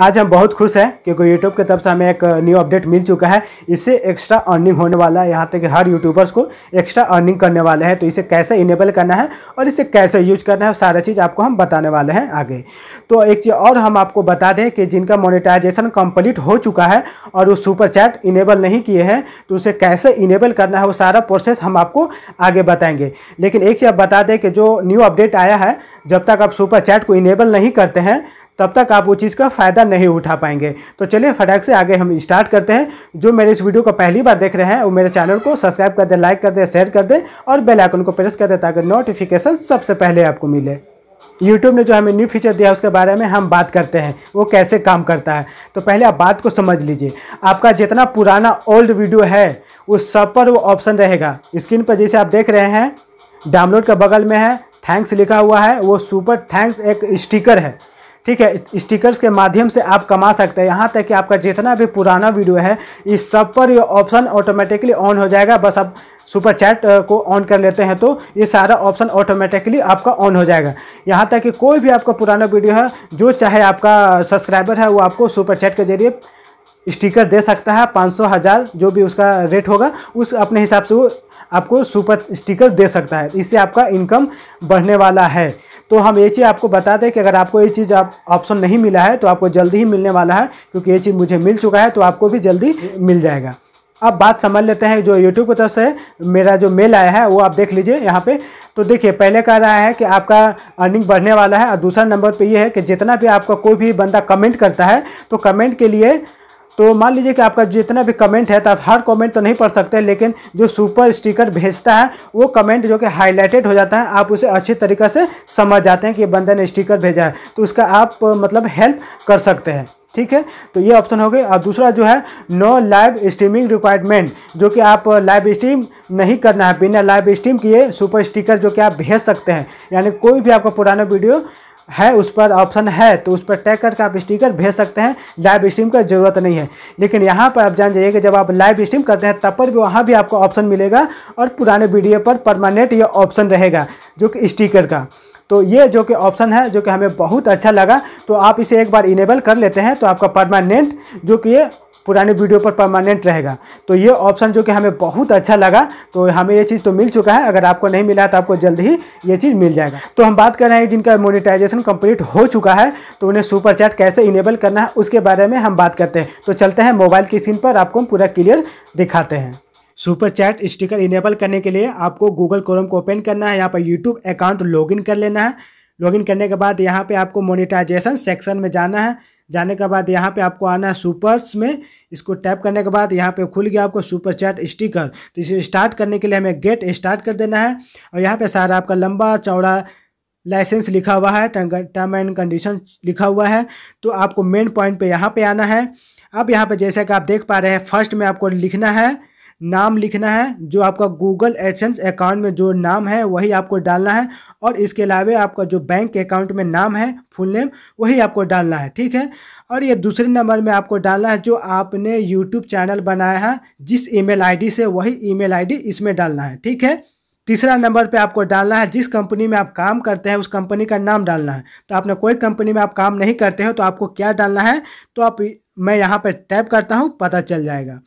आज हम बहुत खुश हैं क्योंकि यूट्यूब की तरफ से हमें एक न्यू uh, अपडेट मिल चुका है इससे एक्स्ट्रा अर्निंग होने वाला है यहाँ तक कि हर यूट्यूबर्स को एक्स्ट्रा अर्निंग करने वाले हैं तो इसे कैसे इनेबल करना है और इसे कैसे यूज करना है सारा चीज़ आपको हम बताने वाले हैं आगे तो एक चीज़ और हम आपको बता दें कि जिनका मोनिटाइजेशन कंप्लीट हो चुका है और वो सुपर चैट इनेबल नहीं किए हैं तो उसे कैसे इनेबल करना है वो सारा प्रोसेस हम आपको आगे बताएंगे लेकिन एक चीज़ आप बता दें कि जो न्यू अपडेट आया है जब तक आप सुपर चैट को इनेबल नहीं करते हैं तब तक आप वो चीज़ का फ़ायदा नहीं उठा पाएंगे तो चलिए फटाक से आगे हम स्टार्ट करते हैं जो मेरे इस वीडियो को पहली बार देख रहे हैं वो मेरे चैनल को सब्सक्राइब कर दें लाइक कर दें शेयर कर दें और बेलाइकन को प्रेस कर दें ताकि नोटिफिकेशन सबसे पहले आपको मिले यूट्यूब ने जो हमें न्यू फीचर दिया उसके बारे में हम बात करते हैं वो कैसे काम करता है तो पहले आप बात को समझ लीजिए आपका जितना पुराना ओल्ड वीडियो है उस सब पर वो ऑप्शन रहेगा स्क्रीन पर जैसे आप देख रहे हैं डाउनलोड के बगल में है थैंक्स लिखा हुआ है वो सुपर थैंक्स एक स्टिकर है ठीक है स्टिकर्स के माध्यम से आप कमा सकते हैं यहाँ तक कि आपका जितना भी पुराना वीडियो है इस सब पर ये ऑप्शन ऑटोमेटिकली ऑन हो जाएगा बस आप सुपर चैट को ऑन कर लेते हैं तो ये सारा ऑप्शन ऑटोमेटिकली आपका ऑन हो जाएगा यहाँ तक कि कोई भी आपका पुराना वीडियो है जो चाहे आपका सब्सक्राइबर है वो आपको सुपर चैट के जरिए स्टिकर दे सकता है पाँच सौ हज़ार जो भी उसका रेट होगा उस अपने हिसाब से वो आपको सुपर स्टिकर दे सकता है इससे आपका इनकम बढ़ने वाला है तो हम ये चीज़ आपको बता दें कि अगर आपको ये चीज़ आप ऑप्शन नहीं मिला है तो आपको जल्दी ही मिलने वाला है क्योंकि ये चीज़ मुझे मिल चुका है तो आपको भी जल्दी मिल जाएगा अब बात समझ लेते हैं जो यूट्यूब की तरफ से मेरा जो मेल आया है वो आप देख लीजिए यहाँ पे तो देखिए पहले कह रहा है कि आपका अर्निंग बढ़ने वाला है और दूसरा नंबर पे ये है कि जितना भी आपका कोई भी बंदा कमेंट करता है तो कमेंट के लिए तो मान लीजिए कि आपका जितना भी कमेंट है तो आप हर कमेंट तो नहीं पढ़ सकते लेकिन जो सुपर स्टिकर भेजता है वो कमेंट जो कि हाईलाइटेड हो जाता है आप उसे अच्छी तरीके से समझ जाते हैं कि बंदे ने स्टिकर भेजा है तो उसका आप मतलब हेल्प कर सकते हैं ठीक है तो ये ऑप्शन हो गई और दूसरा जो है नो लाइव स्ट्रीमिंग रिक्वायरमेंट जो कि आप लाइव स्ट्रीम नहीं करना है बिना लाइव स्ट्रीम किए सुपर स्टिकर जो कि आप भेज सकते हैं यानी कोई भी आपका पुराना वीडियो है उस पर ऑप्शन है तो उस पर टैग करके आप स्टिकर भेज सकते हैं लाइव स्ट्रीम का ज़रूरत नहीं है लेकिन यहाँ पर आप जान जाइए कि जब आप लाइव स्ट्रीम करते हैं तब पर भी वहाँ भी आपको ऑप्शन मिलेगा और पुराने वीडियो पर परमानेंट ये ऑप्शन रहेगा जो कि स्टिकर का तो ये जो कि ऑप्शन है जो कि हमें बहुत अच्छा लगा तो आप इसे एक बार इनेबल कर लेते हैं तो आपका परमानेंट जो कि ये पुराने वीडियो पर परमानेंट रहेगा तो ये ऑप्शन जो कि हमें बहुत अच्छा लगा तो हमें ये चीज़ तो मिल चुका है अगर आपको नहीं मिला तो आपको जल्द ही ये चीज़ मिल जाएगा तो हम बात कर रहे हैं जिनका मोनिटाइजेशन कंप्लीट हो चुका है तो उन्हें सुपर चैट कैसे इनेबल करना है उसके बारे में हम बात करते हैं तो चलते हैं मोबाइल की स्क्रीन पर आपको हम पूरा क्लियर दिखाते हैं सुपर चैट स्टिकर इनेबल करने के लिए आपको गूगल क्रोम को ओपन करना है यहाँ पर यूट्यूब अकाउंट लॉगिन कर लेना है लॉगिन करने के बाद यहाँ पे आपको मोनेटाइजेशन सेक्शन में जाना है जाने के बाद यहाँ पे आपको आना है सुपर्स में इसको टैप करने के बाद यहाँ पे खुल गया आपको सुपर चैट स्टिकर तो इसे स्टार्ट करने के लिए हमें गेट स्टार्ट कर देना है और यहाँ पे सारा आपका लंबा चौड़ा लाइसेंस लिखा हुआ है टर्म एंड कंडीशन लिखा हुआ है तो आपको मेन पॉइंट पे यहाँ पे आना है अब यहाँ पे जैसा कि आप देख पा रहे हैं फर्स्ट में आपको लिखना है नाम लिखना है जो आपका गूगल एडसेंस अकाउंट में जो नाम है वही आपको डालना है और इसके अलावा आपका जो बैंक अकाउंट में नाम है फुल नेम वही आपको डालना है ठीक है और ये दूसरे नंबर में आपको डालना है जो आपने यूट्यूब चैनल बनाया है जिस ईमेल आईडी से वही ईमेल आईडी इसमें डालना है ठीक है तीसरा नंबर पे आपको डालना है जिस कंपनी में आप काम करते हैं उस कंपनी का नाम डालना है तो आपने कोई कंपनी में आप काम नहीं करते हो तो आपको क्या डालना है तो आप मैं यहाँ पर टैप करता हूँ पता चल जाएगा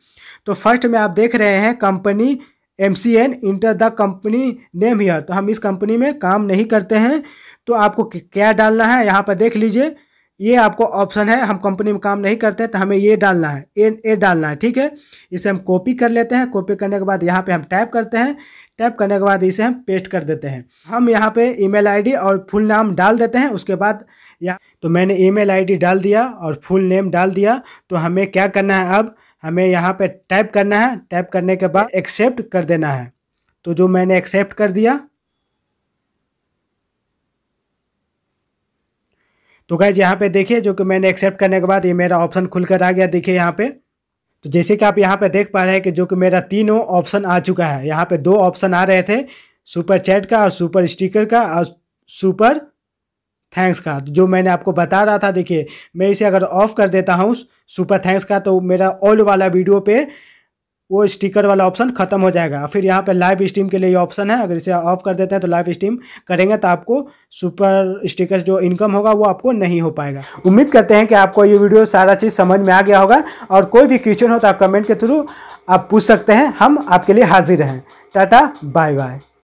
तो फर्स्ट में आप देख रहे हैं company M C N enter the company name here तो हम इस कंपनी में काम नहीं करते हैं तो आपको क्या डालना है यहाँ पर देख लीजिए ये आपको ऑप्शन है हम कंपनी में काम नहीं करते तो हमें ये डालना है ए ए डालना है ठीक है इसे हम कॉपी कर लेते हैं कॉपी करने के बाद यहाँ पे हम टाइप करते हैं टाइप करने के बाद इसे हम पेस्ट कर देते हैं हम यहाँ पे ईमेल आईडी और फुल नाम डाल देते हैं उसके बाद या तो मैंने ईमेल आईडी डाल दिया और फुल नेम डाल दिया तो हमें क्या करना है अब हमें यहाँ पे टाइप करना है टाइप करने के बाद एक्सेप्ट कर देना है तो जो मैंने एक्सेप्ट कर दिया तो गैज यहाँ पे देखिए जो कि मैंने एक्सेप्ट करने के बाद ये मेरा ऑप्शन खुलकर आ गया देखिए यहाँ पे तो जैसे कि आप यहाँ पे देख पा रहे हैं कि जो कि मेरा तीनों ऑप्शन आ चुका है यहाँ पे दो ऑप्शन आ रहे थे सुपर चैट का और सुपर स्टिकर का और सुपर थैंक्स का जो मैंने आपको बता रहा था देखिए मैं इसे अगर ऑफ कर देता हूँ सुपर थैंक्स का तो मेरा ऑल वाला वीडियो पे वो स्टिकर वाला ऑप्शन खत्म हो जाएगा फिर यहाँ पे लाइव स्ट्रीम के लिए ये ऑप्शन है अगर इसे ऑफ कर देते हैं तो लाइव स्ट्रीम करेंगे तो आपको सुपर स्टिकर जो इनकम होगा वो आपको नहीं हो पाएगा उम्मीद करते हैं कि आपको ये वीडियो सारा चीज़ समझ में आ गया होगा और कोई भी क्वेश्चन हो तो आप कमेंट के थ्रू आप पूछ सकते हैं हम आपके लिए हाजिर हैं टाटा बाय बाय